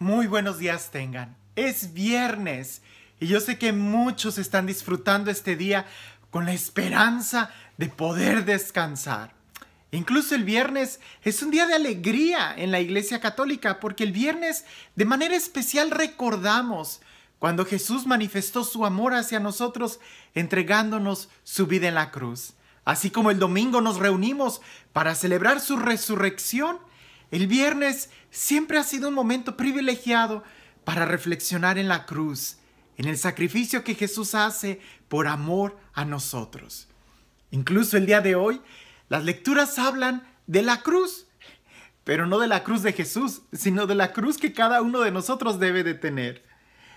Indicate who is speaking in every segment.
Speaker 1: Muy buenos días tengan. Es viernes y yo sé que muchos están disfrutando este día con la esperanza de poder descansar. Incluso el viernes es un día de alegría en la Iglesia Católica porque el viernes de manera especial recordamos cuando Jesús manifestó su amor hacia nosotros entregándonos su vida en la cruz. Así como el domingo nos reunimos para celebrar su resurrección, el viernes siempre ha sido un momento privilegiado para reflexionar en la cruz, en el sacrificio que Jesús hace por amor a nosotros. Incluso el día de hoy, las lecturas hablan de la cruz, pero no de la cruz de Jesús, sino de la cruz que cada uno de nosotros debe de tener.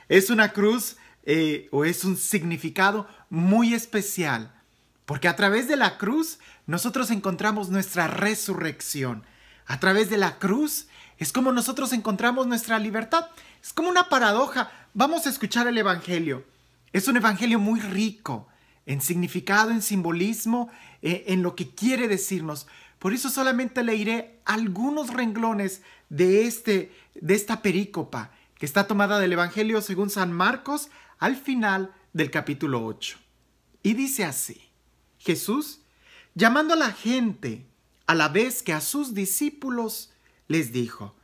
Speaker 1: Es una cruz eh, o es un significado muy especial, porque a través de la cruz nosotros encontramos nuestra resurrección, a través de la cruz es como nosotros encontramos nuestra libertad. Es como una paradoja. Vamos a escuchar el Evangelio. Es un Evangelio muy rico en significado, en simbolismo, eh, en lo que quiere decirnos. Por eso solamente leeré algunos renglones de, este, de esta perícopa que está tomada del Evangelio según San Marcos al final del capítulo 8. Y dice así, Jesús, llamando a la gente, a la vez que a sus discípulos les dijo,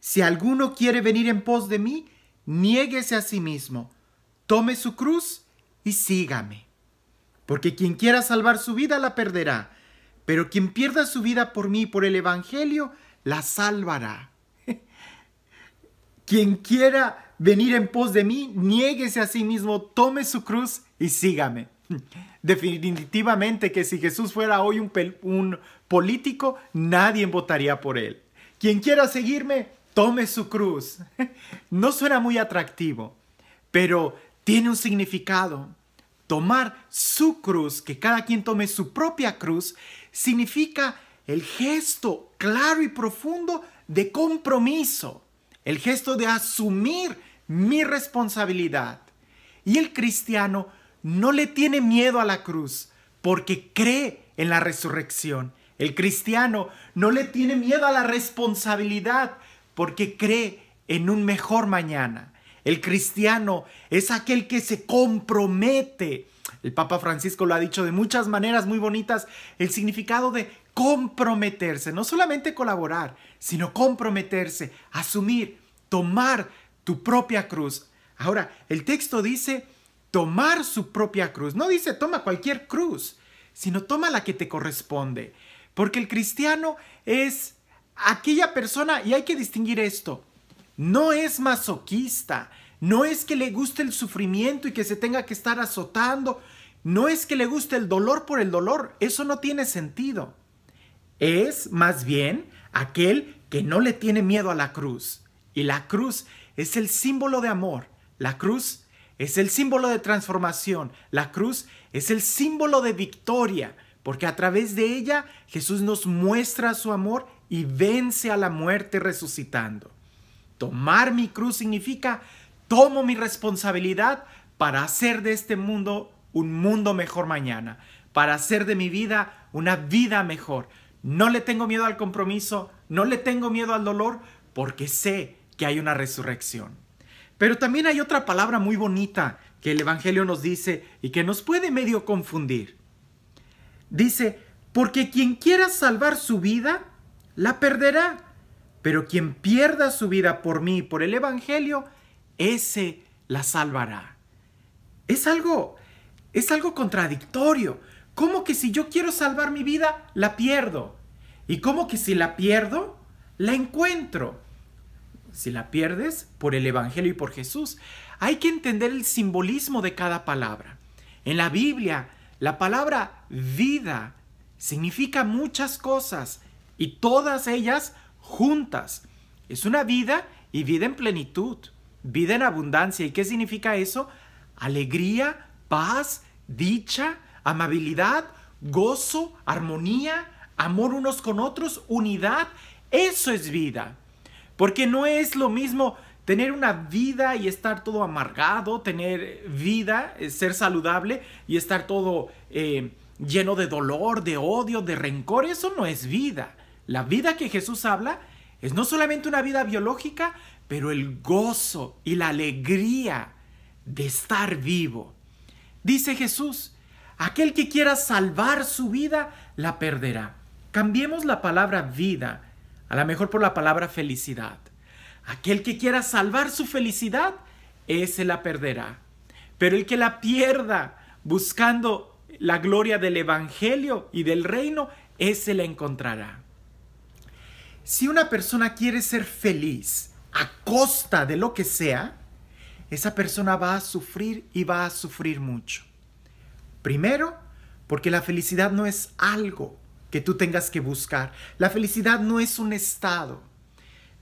Speaker 1: Si alguno quiere venir en pos de mí, niéguese a sí mismo, tome su cruz y sígame. Porque quien quiera salvar su vida la perderá, pero quien pierda su vida por mí, por el Evangelio, la salvará. quien quiera venir en pos de mí, niéguese a sí mismo, tome su cruz y sígame. Definitivamente que si Jesús fuera hoy un, un político, nadie votaría por él. Quien quiera seguirme, tome su cruz. No suena muy atractivo, pero tiene un significado. Tomar su cruz, que cada quien tome su propia cruz, significa el gesto claro y profundo de compromiso, el gesto de asumir mi responsabilidad. Y el cristiano no le tiene miedo a la cruz porque cree en la resurrección el cristiano no le tiene miedo a la responsabilidad porque cree en un mejor mañana. El cristiano es aquel que se compromete. El Papa Francisco lo ha dicho de muchas maneras muy bonitas, el significado de comprometerse, no solamente colaborar, sino comprometerse, asumir, tomar tu propia cruz. Ahora, el texto dice tomar su propia cruz, no dice toma cualquier cruz, sino toma la que te corresponde. Porque el cristiano es aquella persona, y hay que distinguir esto, no es masoquista, no es que le guste el sufrimiento y que se tenga que estar azotando, no es que le guste el dolor por el dolor, eso no tiene sentido. Es más bien aquel que no le tiene miedo a la cruz. Y la cruz es el símbolo de amor, la cruz es el símbolo de transformación, la cruz es el símbolo de victoria porque a través de ella Jesús nos muestra su amor y vence a la muerte resucitando. Tomar mi cruz significa tomo mi responsabilidad para hacer de este mundo un mundo mejor mañana, para hacer de mi vida una vida mejor. No le tengo miedo al compromiso, no le tengo miedo al dolor, porque sé que hay una resurrección. Pero también hay otra palabra muy bonita que el Evangelio nos dice y que nos puede medio confundir. Dice, porque quien quiera salvar su vida, la perderá. Pero quien pierda su vida por mí, por el Evangelio, ese la salvará. Es algo, es algo contradictorio. ¿Cómo que si yo quiero salvar mi vida, la pierdo? ¿Y cómo que si la pierdo, la encuentro? Si la pierdes por el Evangelio y por Jesús, hay que entender el simbolismo de cada palabra. En la Biblia, la palabra vida significa muchas cosas y todas ellas juntas. Es una vida y vida en plenitud, vida en abundancia. ¿Y qué significa eso? Alegría, paz, dicha, amabilidad, gozo, armonía, amor unos con otros, unidad. Eso es vida. Porque no es lo mismo tener una vida y estar todo amargado, tener vida, eh, ser saludable y estar todo eh, lleno de dolor, de odio, de rencor, eso no es vida. La vida que Jesús habla es no solamente una vida biológica, pero el gozo y la alegría de estar vivo. Dice Jesús, aquel que quiera salvar su vida, la perderá. Cambiemos la palabra vida, a lo mejor por la palabra felicidad. Aquel que quiera salvar su felicidad, ese la perderá. Pero el que la pierda buscando la gloria del Evangelio y del reino, ese la encontrará. Si una persona quiere ser feliz a costa de lo que sea, esa persona va a sufrir y va a sufrir mucho. Primero, porque la felicidad no es algo que tú tengas que buscar. La felicidad no es un estado.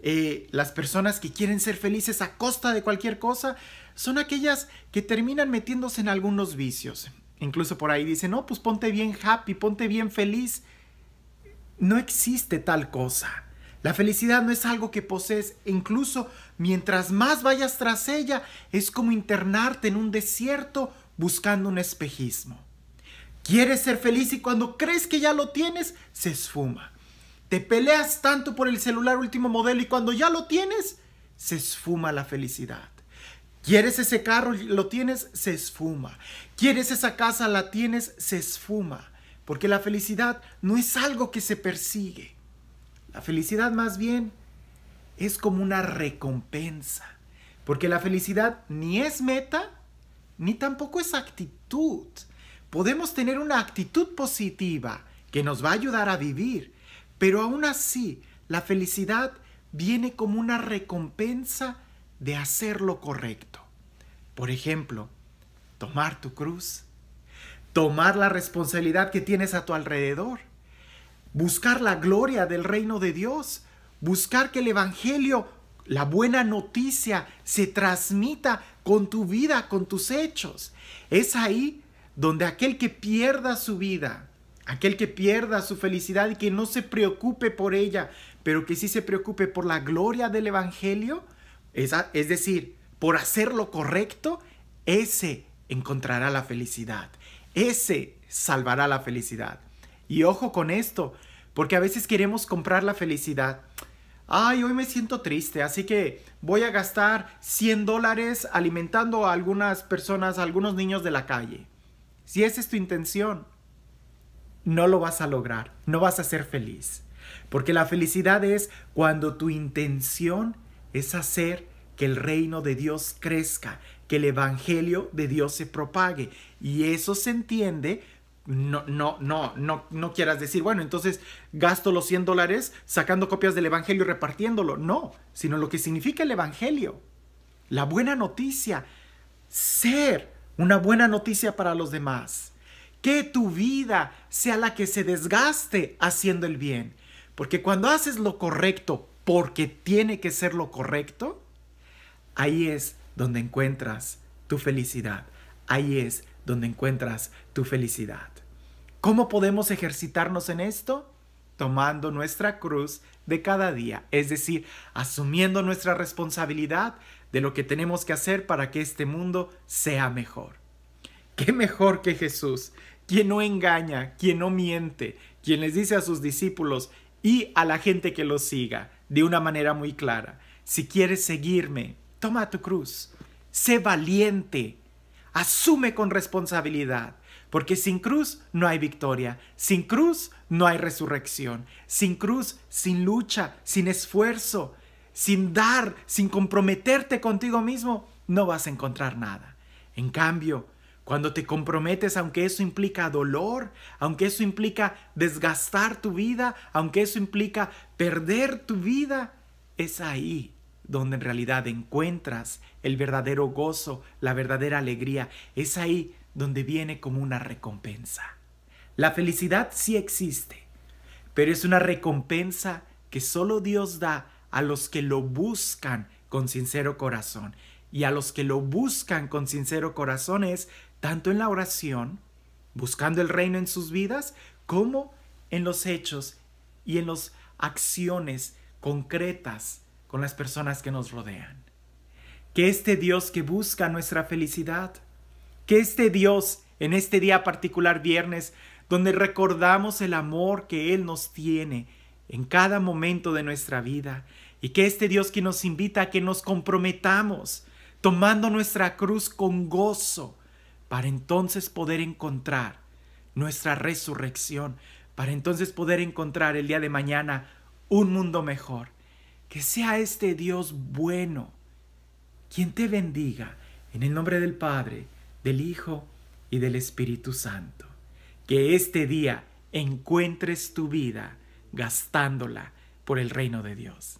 Speaker 1: Eh, las personas que quieren ser felices a costa de cualquier cosa son aquellas que terminan metiéndose en algunos vicios. Incluso por ahí dicen, no, pues ponte bien happy, ponte bien feliz. No existe tal cosa. La felicidad no es algo que posees, incluso mientras más vayas tras ella, es como internarte en un desierto buscando un espejismo. Quieres ser feliz y cuando crees que ya lo tienes, se esfuma. Te peleas tanto por el celular último modelo y cuando ya lo tienes, se esfuma la felicidad. Quieres ese carro, lo tienes, se esfuma. Quieres esa casa, la tienes, se esfuma. Porque la felicidad no es algo que se persigue. La felicidad más bien es como una recompensa. Porque la felicidad ni es meta, ni tampoco es actitud. Podemos tener una actitud positiva que nos va a ayudar a vivir, pero aún así, la felicidad viene como una recompensa de hacer lo correcto. Por ejemplo, tomar tu cruz, tomar la responsabilidad que tienes a tu alrededor, buscar la gloria del reino de Dios, buscar que el Evangelio, la buena noticia, se transmita con tu vida, con tus hechos. Es ahí donde aquel que pierda su vida Aquel que pierda su felicidad y que no se preocupe por ella, pero que sí se preocupe por la gloria del Evangelio, es, decir, por hacer lo correcto, ese encontrará la felicidad. Ese salvará la felicidad. Y ojo con esto, porque a veces queremos comprar la felicidad. Ay, hoy me siento triste, así que voy a gastar 100 dólares alimentando a algunas personas, a algunos niños de la calle. Si esa es tu intención, no lo vas a lograr, no vas a ser feliz. Porque la felicidad es cuando tu intención es hacer que el reino de Dios crezca, que el evangelio de Dios se propague. Y eso se entiende no, no, no, no, no quieras decir, bueno, entonces gasto los 100 dólares sacando copias del Evangelio y repartiéndolo. No, sino lo que significa el Evangelio. La buena noticia. Ser una buena noticia para los demás que tu vida sea la que se desgaste haciendo el bien. Porque cuando haces lo correcto porque tiene que ser lo correcto, ahí es donde encuentras tu felicidad. Ahí es donde encuentras tu felicidad. ¿Cómo podemos ejercitarnos en esto? Tomando nuestra cruz de cada día, es decir, asumiendo nuestra responsabilidad de lo que tenemos que hacer para que este mundo sea mejor. ¿Qué mejor que Jesús quien no engaña, quien no miente, quien les dice a sus discípulos y a la gente que los siga de una manera muy clara, si quieres seguirme, toma tu cruz, sé valiente, asume con responsabilidad, porque sin cruz no hay victoria, sin cruz no hay resurrección, sin cruz, sin lucha, sin esfuerzo, sin dar, sin comprometerte contigo mismo, no vas a encontrar nada. En cambio, cuando te comprometes, aunque eso implica dolor, aunque eso implica desgastar tu vida, aunque eso implica perder tu vida, es ahí donde en realidad encuentras el verdadero gozo, la verdadera alegría. Es ahí donde viene como una recompensa. La felicidad sí existe, pero es una recompensa que solo Dios da a los que lo buscan con sincero corazón. Y a los que lo buscan con sincero corazón es tanto en la oración, buscando el reino en sus vidas, como en los hechos y en las acciones concretas con las personas que nos rodean. Que este Dios que busca nuestra felicidad, que este Dios en este día particular viernes, donde recordamos el amor que Él nos tiene en cada momento de nuestra vida, y que este Dios que nos invita a que nos comprometamos, tomando nuestra cruz con gozo, para entonces poder encontrar nuestra resurrección, para entonces poder encontrar el día de mañana un mundo mejor. Que sea este Dios bueno quien te bendiga en el nombre del Padre, del Hijo y del Espíritu Santo. Que este día encuentres tu vida gastándola por el reino de Dios.